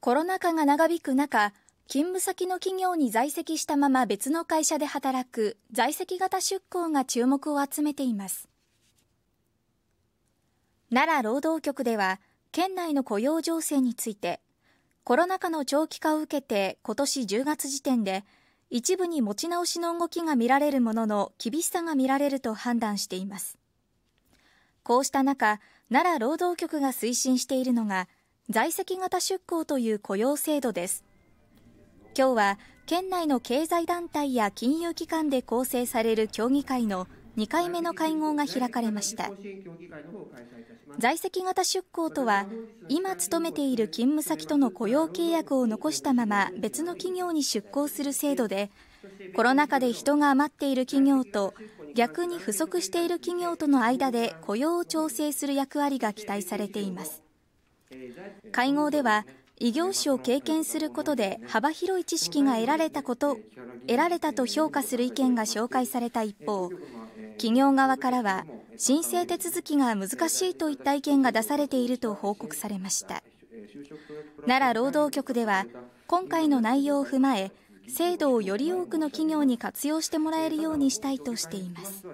コロナ禍が長引く中、勤務先の企業に在籍したまま別の会社で働く在籍型出向が注目を集めています。奈良労働局では、県内の雇用情勢について、コロナ禍の長期化を受けて今年10月時点で、一部に持ち直しの動きが見られるものの厳しさが見られると判断しています。こうした中、奈良労働局が推進しているのが、在籍型出向という雇用制度です今日は県内の経済団体や金融機関で構成される協議会の2回目の会合が開かれました在籍型出向とは今勤めている勤務先との雇用契約を残したまま別の企業に出向する制度でコロナ禍で人が余っている企業と逆に不足している企業との間で雇用を調整する役割が期待されています会合では異業種を経験することで幅広い知識が得られたこと得られたと評価する意見が紹介された一方企業側からは申請手続きが難しいといった意見が出されていると報告されました奈良労働局では今回の内容を踏まえ制度をより多くの企業に活用してもらえるようにしたいとしています